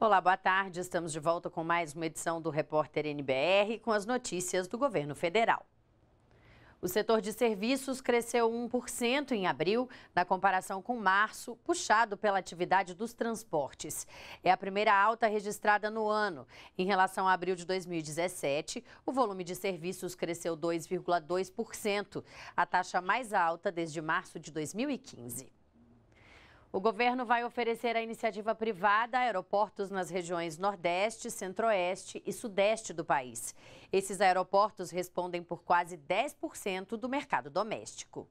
Olá, boa tarde. Estamos de volta com mais uma edição do Repórter NBR com as notícias do governo federal. O setor de serviços cresceu 1% em abril, na comparação com março, puxado pela atividade dos transportes. É a primeira alta registrada no ano. Em relação a abril de 2017, o volume de serviços cresceu 2,2%, a taxa mais alta desde março de 2015. O governo vai oferecer a iniciativa privada aeroportos nas regiões Nordeste, Centro-Oeste e Sudeste do país. Esses aeroportos respondem por quase 10% do mercado doméstico.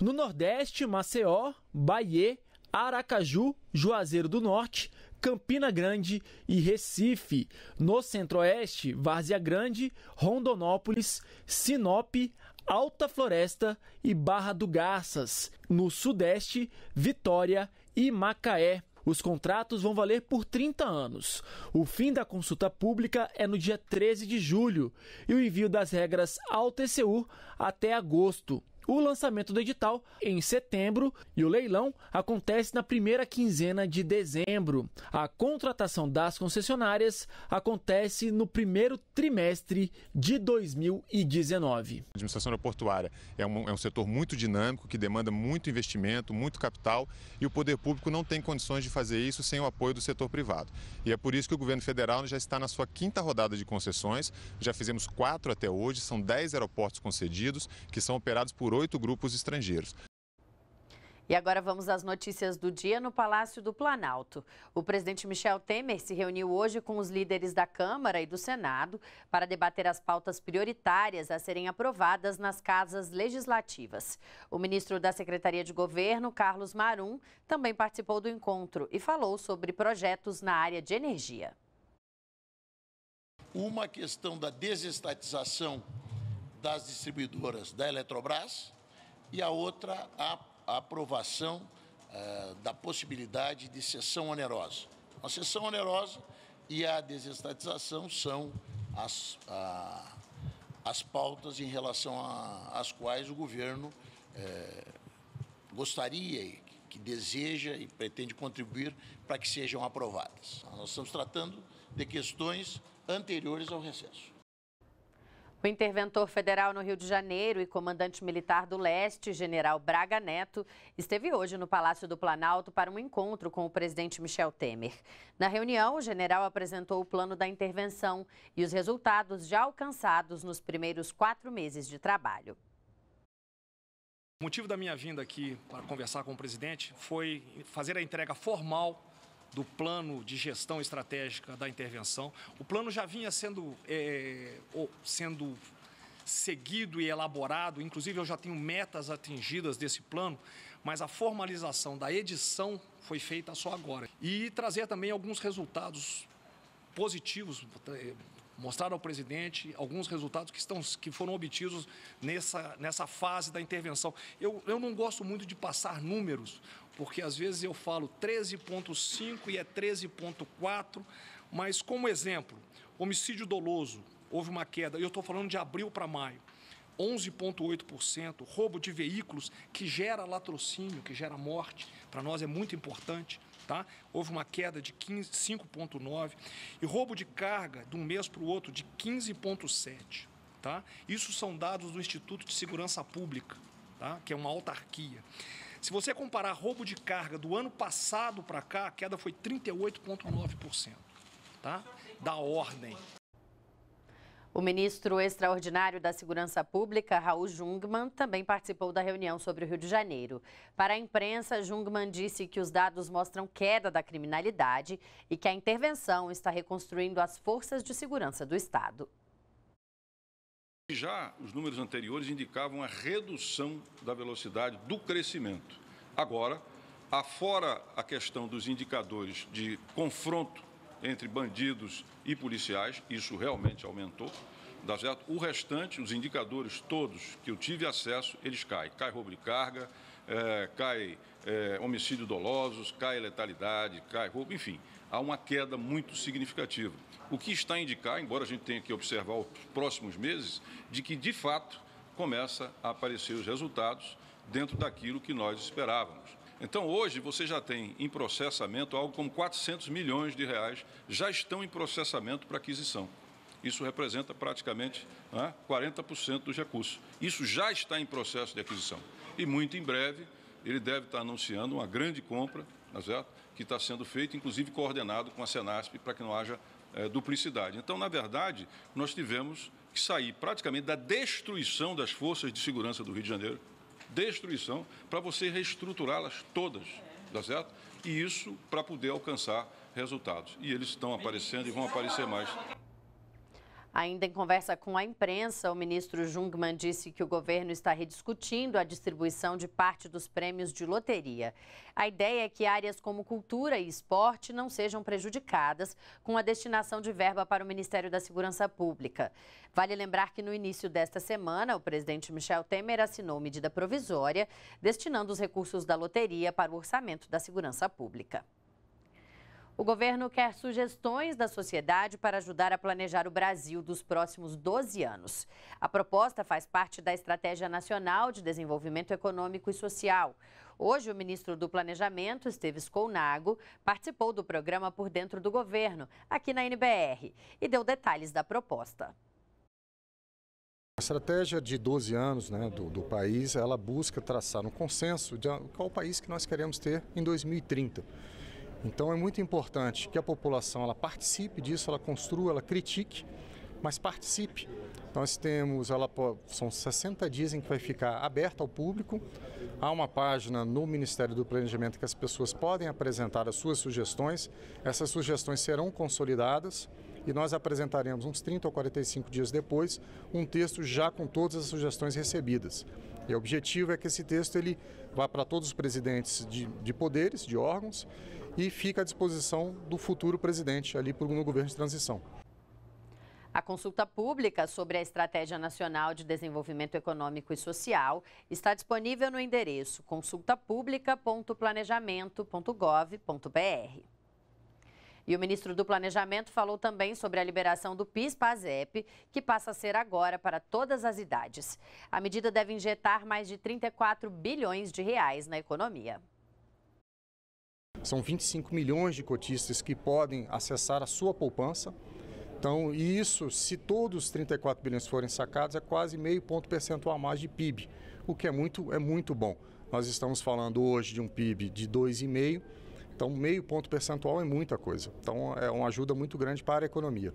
No Nordeste, Maceió, Bahia, Aracaju, Juazeiro do Norte, Campina Grande e Recife. No Centro-Oeste, Várzea Grande, Rondonópolis, Sinop, Alta Floresta e Barra do Garças. No Sudeste, Vitória e Macaé. Os contratos vão valer por 30 anos. O fim da consulta pública é no dia 13 de julho e o envio das regras ao TCU até agosto o lançamento do edital em setembro e o leilão acontece na primeira quinzena de dezembro. A contratação das concessionárias acontece no primeiro trimestre de 2019. A administração aeroportuária é um, é um setor muito dinâmico que demanda muito investimento, muito capital e o poder público não tem condições de fazer isso sem o apoio do setor privado. E é por isso que o governo federal já está na sua quinta rodada de concessões, já fizemos quatro até hoje, são dez aeroportos concedidos que são operados por 18 grupos estrangeiros. E agora vamos às notícias do dia no Palácio do Planalto. O presidente Michel Temer se reuniu hoje com os líderes da Câmara e do Senado para debater as pautas prioritárias a serem aprovadas nas casas legislativas. O ministro da Secretaria de Governo, Carlos Marum, também participou do encontro e falou sobre projetos na área de energia. Uma questão da desestatização das distribuidoras da Eletrobras e a outra a aprovação eh, da possibilidade de sessão onerosa. A sessão onerosa e a desestatização são as, a, as pautas em relação às quais o governo eh, gostaria e que deseja e pretende contribuir para que sejam aprovadas. Nós estamos tratando de questões anteriores ao recesso. O interventor federal no Rio de Janeiro e comandante militar do leste, general Braga Neto, esteve hoje no Palácio do Planalto para um encontro com o presidente Michel Temer. Na reunião, o general apresentou o plano da intervenção e os resultados já alcançados nos primeiros quatro meses de trabalho. O motivo da minha vinda aqui para conversar com o presidente foi fazer a entrega formal do plano de gestão estratégica da intervenção. O plano já vinha sendo, é, sendo seguido e elaborado, inclusive eu já tenho metas atingidas desse plano, mas a formalização da edição foi feita só agora. E trazer também alguns resultados positivos, eh, mostrar ao presidente alguns resultados que, estão, que foram obtidos nessa, nessa fase da intervenção. Eu, eu não gosto muito de passar números, porque às vezes eu falo 13,5 e é 13,4, mas como exemplo, homicídio doloso, houve uma queda, eu estou falando de abril para maio. 11,8%, roubo de veículos, que gera latrocínio, que gera morte, para nós é muito importante. Tá? Houve uma queda de 5,9%, e roubo de carga de um mês para o outro de 15,7%. Tá? Isso são dados do Instituto de Segurança Pública, tá? que é uma autarquia. Se você comparar roubo de carga do ano passado para cá, a queda foi 38,9%. Tá? Da ordem. O ministro extraordinário da Segurança Pública, Raul Jungmann, também participou da reunião sobre o Rio de Janeiro. Para a imprensa, Jungmann disse que os dados mostram queda da criminalidade e que a intervenção está reconstruindo as forças de segurança do Estado. Já os números anteriores indicavam a redução da velocidade do crescimento. Agora, afora a questão dos indicadores de confronto entre bandidos e policiais, isso realmente aumentou, dá certo? O restante, os indicadores todos que eu tive acesso, eles caem. Cai roubo de carga, é, cai é, homicídio dolosos, cai letalidade, cai roubo, enfim há uma queda muito significativa. O que está a indicar, embora a gente tenha que observar os próximos meses, de que de fato começa a aparecer os resultados dentro daquilo que nós esperávamos. Então, hoje, você já tem em processamento algo como 400 milhões de reais já estão em processamento para aquisição. Isso representa praticamente né, 40% dos recursos. Isso já está em processo de aquisição. E muito em breve, ele deve estar anunciando uma grande compra tá certo? que está sendo feito, inclusive coordenado com a Senasp, para que não haja é, duplicidade. Então, na verdade, nós tivemos que sair praticamente da destruição das forças de segurança do Rio de Janeiro, destruição, para você reestruturá-las todas, tá certo? E isso para poder alcançar resultados. E eles estão aparecendo e vão aparecer mais. Ainda em conversa com a imprensa, o ministro Jungmann disse que o governo está rediscutindo a distribuição de parte dos prêmios de loteria. A ideia é que áreas como cultura e esporte não sejam prejudicadas com a destinação de verba para o Ministério da Segurança Pública. Vale lembrar que no início desta semana, o presidente Michel Temer assinou medida provisória destinando os recursos da loteria para o orçamento da Segurança Pública. O governo quer sugestões da sociedade para ajudar a planejar o Brasil dos próximos 12 anos. A proposta faz parte da Estratégia Nacional de Desenvolvimento Econômico e Social. Hoje, o ministro do Planejamento, Esteves Colnago, participou do programa Por Dentro do Governo, aqui na NBR, e deu detalhes da proposta. A estratégia de 12 anos né, do, do, país, ela busca traçar um consenso de qual o país que nós queremos ter em 2030. Então é muito importante que a população ela participe disso, ela construa, ela critique, mas participe. Nós temos, ela são 60 dias em que vai ficar aberta ao público. Há uma página no Ministério do Planejamento que as pessoas podem apresentar as suas sugestões. Essas sugestões serão consolidadas e nós apresentaremos uns 30 ou 45 dias depois um texto já com todas as sugestões recebidas. E o objetivo é que esse texto ele vá para todos os presidentes de, de poderes, de órgãos, e fica à disposição do futuro presidente ali no governo de transição. A consulta pública sobre a Estratégia Nacional de Desenvolvimento Econômico e Social está disponível no endereço consultapublica.planejamento.gov.br. E o ministro do Planejamento falou também sobre a liberação do PIS-PASEP, que passa a ser agora para todas as idades. A medida deve injetar mais de 34 bilhões de reais na economia. São 25 milhões de cotistas que podem acessar a sua poupança. Então, e isso, se todos os 34 bilhões forem sacados, é quase meio ponto percentual a mais de PIB, o que é muito, é muito bom. Nós estamos falando hoje de um PIB de 2,5, então meio ponto percentual é muita coisa. Então, é uma ajuda muito grande para a economia.